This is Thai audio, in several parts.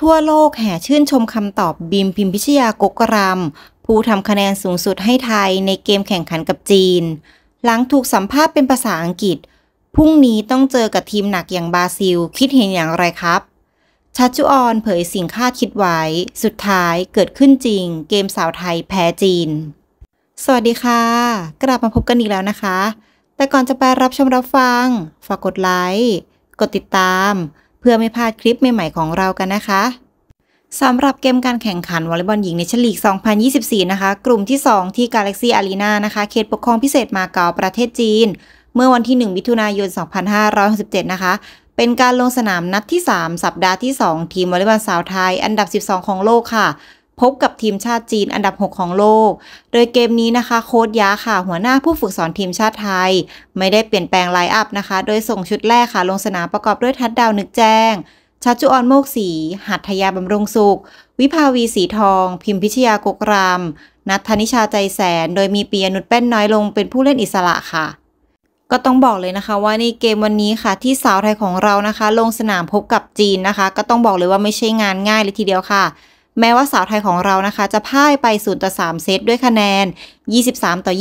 ทั่วโลกแห่ชื่นชมคำตอบบิมพิมพิชยากกรำผู้ทำคะแนนสูงสุดให้ไทยในเกมแข่งขันกับจีน หลังถูกสัมภาษณ์เป็นภาษาอังกฤษพรุ่งนี้ต้องเจอกับทีมหนักอย่างบราซิล คิดเห็นอย่างไรครับ ชัชจุออนเผยสิ่งคาดคิดไว้ สุดท้ายเกิดขึ้นจริงเกมสาวไทยแพ้จีน สวัสดีค่ะกลับมาพบกันอีกแล้วนะคะ แต่ก่อนจะไปรับชมรับฟังฝากกดไลค์กดติดตามพื่อไม่พลาดคลิปใหม่ๆ ของเรากันนะคะสำหรับเกมการแข่งขันวอลเลย์บอลหญิงในชลีก 2024 นะคะ กลุ่มที่ 2 ที่ Galaxy Arena นะคะเขตปกครองพิเศษมาเก๊าประเทศจีน เมื่อวันที่ 1 มิถุนายน 2567 นะคะ เป็นการลงสนามนัดที่ 3 สัปดาห์ที่ 2 ทีมวอลเลย์บอลสาวไทย อันดับ 12 ของโลกค่ะพบกับทีมชาติจีนอันดับ 6 ของโลก โดยเกมนี้นะคะ โค้ดยาค่ะ หัวหน้าผู้ฝึกสอนทีมชาติไทย ไม่ได้เปลี่ยนแปลงไลน์อัพนะคะ โดยส่งชุดแรกค่ะ ลงสนามประกอบด้วยทัดดาวนึกแจ้งชัชจุออนโมกศรีหัตถยาบำรุงสุข วิภาวีสีทอง พิมพิชยากกรามนัทธนิชาใจแสน โดยมีปียนุชแป้นน้อยลงเป็นผู้เล่นอิสระค่ะ ก็ต้องบอกเลยนะคะ ว่าในเกมวันนี้ค่ะ ที่สาวไทยของเรานะคะ ลงสนามพบกับจีนนะคะ ก็ต้องบอกเลยว่าไม่ใช่งานง่ายเลยทีเดียวค่ะแม้ว่าสาวไทยของเรานะคะ จะพ่ายไป0ต่อ3เซตด้วยคะแนน 23 ต่อ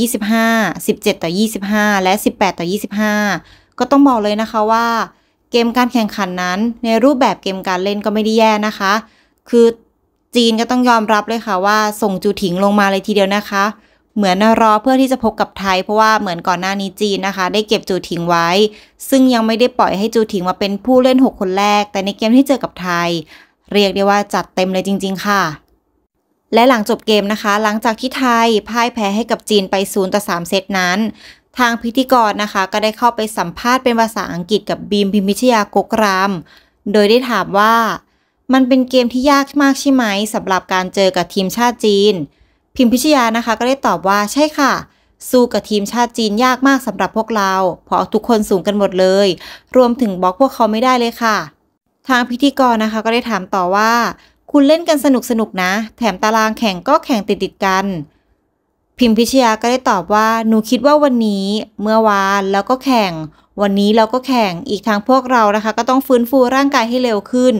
25 17 ต่อ 25 และ 18ต่อ25 ก็ต้องบอกเลยนะคะว่า เกมการแข่งขันนั้น ในรูปแบบเกมการเล่นก็ไม่ได้แย่นะคะ คือจีนก็ต้องยอมรับเลยค่ะว่า ส่งจูถิงลงมาเลยทีเดียวนะคะ เหมือนรอเพื่อที่จะพบกับไทย เพราะว่าเหมือนก่อนหน้านี้จีนนะคะ ได้เก็บจูถิงไว้ ซึ่งยังไม่ได้ปล่อยให้จูถิงมาเป็นผู้เล่น 6 คนแรก แต่ในเกมที่เจอกับไทยเรียกได้ว่าจัดเต็มเลยจริง ๆ ค่ะ และหลังจบเกมนะคะ หลังจากที่ไทยพ่ายแพ้ให้กับจีนไป 0 ต่อ 3 เซตนั้น ทางพิธีกรนะคะ ก็ได้เข้าไปสัมภาษณ์เป็นภาษาอังกฤษกับบีมพิมพิชยากกรามโดยได้ถามว่ามันเป็นเกมที่ยากมากใช่ไหมสำหรับการเจอกับทีมชาติจีน พิมพิชยานะคะก็ได้ตอบว่าใช่ค่ะ สู้กับทีมชาติจีนยากมากสำหรับพวกเราเพราะทุกคนสูงกันหมดเลย รวมถึงบล็อกพวกเขาไม่ได้เลยค่ะทางพิธีกรนะคะก็ได้ถามต่อว่า คุณเล่นกันสนุกสนุกนะ แถมตารางแข่งก็แข่งติดติดกัน พิมพิชยาก็ได้ตอบว่า หนูคิดว่าวันนี้เมื่อวานแล้วก็แข่ง วันนี้เราก็แข่งอีกทางพวกเรานะคะ ก็ต้องฟื้นฟูร่างกายให้เร็วขึ้น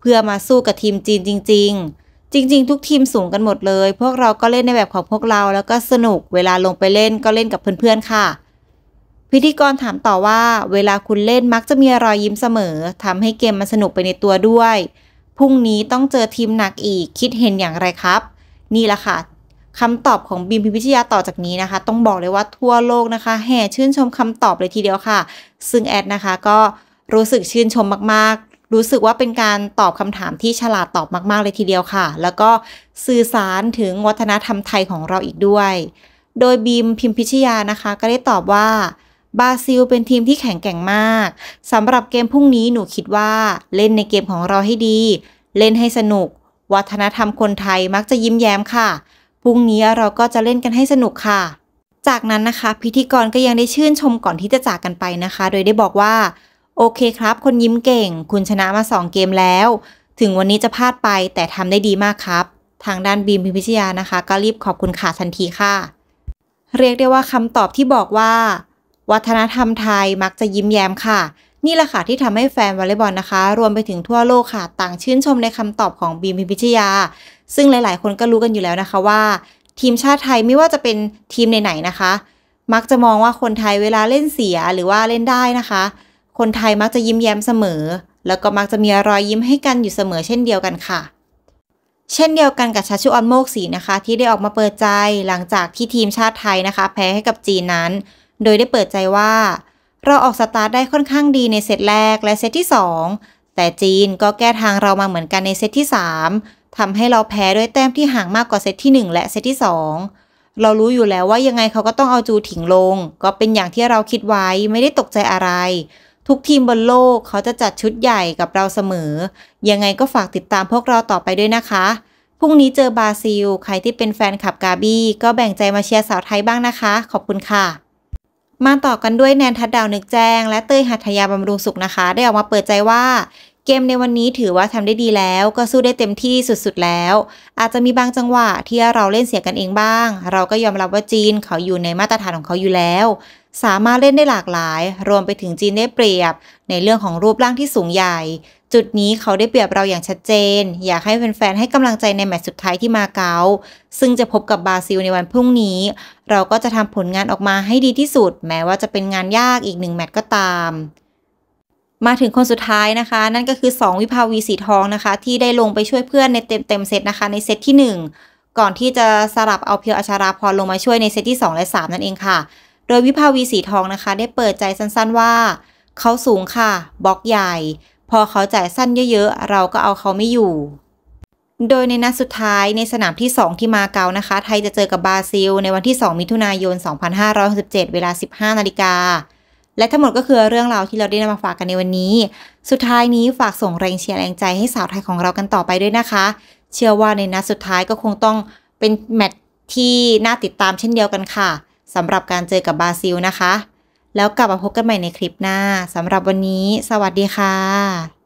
เพื่อมาสู้กับทีมจีนจริง ๆ จริง ๆ ทุกทีมสูงกันหมดเลย พวกเราก็เล่นในแบบของพวกเราแล้วก็สนุกเวลาลงไปเล่นก็เล่นกับเพื่อนๆค่ะพิธีกรถามต่อว่า เวลาคุณเล่นมักจะมีรอยยิ้มเสมอทำให้เกมมันสนุกไปในตัวด้วย พรุ่งนี้ต้องเจอทีมหนักอีกคิดเห็นอย่างไรครับ นี่แหละค่ะคำตอบของบีมพิพิชยาต่อจากนี้นะคะ ต้องบอกเลยว่าทั่วโลกนะคะแห่ชื่นชมคำตอบเลยทีเดียวค่ะ ซึ่งแอดนะคะ ก็รู้สึกชื่นชมมาก ๆ รู้สึกว่าเป็นการตอบคำถามที่ฉลาดตอบมาก ๆเลยทีเดียวค่ะ แล้วก็สื่อสารถึงวัฒนธรรมไทยของเราอีกด้วย โดยบีมพิมพิชยานะคะ ก็ได้ตอบว่าบราซิลเป็นทีมที่แข็งแกร่งมากสำหรับเกมพรุ่งนี้หนูคิดว่าเล่นในเกมของเราให้ดี เล่นให้สนุก วัฒนธรรมคนไทยมักจะยิ้มแย้มค่ะ พรุ่งนี้เราก็จะเล่นกันให้สนุกค่ะ จากนั้นนะคะ พิธีกรก็ยังได้ชื่นชมก่อนที่จะจากกันไปนะคะ โดยได้บอกว่า โอเคครับ คนยิ้มเก่ง คุณชนะมา2เกมแล้ว ถึงวันนี้จะพลาดไปแต่ทำได้ดีมากครับ ทางด้านบีมพิพิชยานะคะก็รีบขอบคุณค่ะทันทีค่ะ เรียกได้ว่าคำตอบที่บอกว่าวัฒนธรรมไทยมักจะยิ้มแย้มค่ะ นี่แหละค่ะที่ทำให้แฟนวอลเลย์บอลนะคะ รวมไปถึงทั่วโลกค่ะ ต่างชื่นชมในคำตอบของบีมพิพิชยา ซึ่งหลายๆคนก็รู้กันอยู่แล้วนะคะว่า ทีมชาติไทยไม่ว่าจะเป็นทีมไหนๆนะคะ มักจะมองว่าคนไทยเวลาเล่นเสียหรือว่าเล่นได้นะคะ คนไทยมักจะยิ้มแย้มเสมอ แล้วก็มักจะมีรอยยิ้มให้กันอยู่เสมอ เช่นเดียวกันค่ะ เช่นเดียวกันกับชาชุออนโมกสีนะคะ ที่ได้ออกมาเปิดใจหลังจากที่ทีมชาติไทยนะคะ แพ้ให้กับจีนนั้นโดยได้เปิดใจว่าเราออกสตาร์ทได้ค่อนข้างดีในเซตแรกและเซตที่ 2 แต่จีนก็แก้ทางเรามาเหมือนกันในเซตที่ 3 ทำให้เราแพ้ด้วยแต้มที่ห่างมากกว่าเซตที่ 1 และเซตที่ 2 เรารู้อยู่แล้วว่ายังไงเขาก็ต้องเอาจูถิงลง ก็เป็นอย่างที่เราคิดไว้ไม่ได้ตกใจอะไร ทุกทีมบนโลกเขาจะจัดชุดใหญ่กับเราเสมอ ยังไงก็ฝากติดตามพวกเราต่อไปด้วยนะคะพรุ่งนี้เจอบราซิลใครที่เป็นแฟนขับกาบี้ก็แบ่งใจมาเชียร์สาวไทยบ้างนะคะ ขอบคุณค่ะมาต่อกันด้วยแนนทัดดาวนึกแจ้งและเตยหัตยาบำรุงสุขนะคะ ได้ออกมาเปิดใจว่าเกมในวันนี้ถือว่าทำได้ดีแล้ว ก็สู้ได้เต็มที่สุดๆแล้ว อาจจะมีบางจังหวะที่เราเล่นเสียกันเองบ้าง เราก็ยอมรับว่าจีนเขาอยู่ในมาตรฐานของเขาอยู่แล้ว สามารถเล่นได้หลากหลาย รวมไปถึงจีนได้เปรียบ ในเรื่องของรูปร่างที่สูงใหญ่จุดนี้เขาได้เปรียบเราอย่างชัดเจน อยากให้แฟนๆให้กำลังใจในแมตช์สุดท้ายที่มาเก๊าซึ่งจะพบกับบราซิล ในวันพรุ่งนี้ เราก็จะทำผลงานออกมาให้ดีที่สุด แม้ว่าจะเป็นงานยากอีกหนึ่งแมตช์ก็ตาม มาถึงคนสุดท้ายนะคะ นั่นก็คือ 2 วิภาวีสีทองนะคะ ที่ได้ลงไปช่วยเพื่อนในเต็มเต็มเซตนะคะในเซตที่ 1 ก่อนที่จะสลับเอาเพียวอาชาราพรลงมาช่วยในเซตที่2และ3 นั่นเองค่ะ โดยวิภาวีสีทองนะคะ ได้เปิดใจสั้นๆว่า เขาสูงค่ะ บล็อกใหญ่พอเขาจ่ายสั้นเยอะๆ เราก็เอาเขาไม่อยู่ โดยในนัดสุดท้ายในสนามที่ 2 ที่มาเก๊านะคะไทยจะเจอกับบราซิลในวันที่ 2 มิถุนายน 2567เวลา 15 นาฬิกา และทั้งหมดก็คือเรื่องราวที่เราได้นำมาฝากกันในวันนี้ สุดท้ายนี้ฝากส่งแรงเชียร์แรงใจให้สาวไทยของเรากันต่อไปด้วยนะคะ เชื่อว่าในนัดสุดท้ายก็คงต้องเป็นแมตช์ที่น่าติดตามเช่นเดียวกันค่ะสำหรับการเจอกับบราซิลนะคะแล้วกลับมาพบกันใหม่ในคลิปหน้า สำหรับวันนี้สวัสดีค่ะ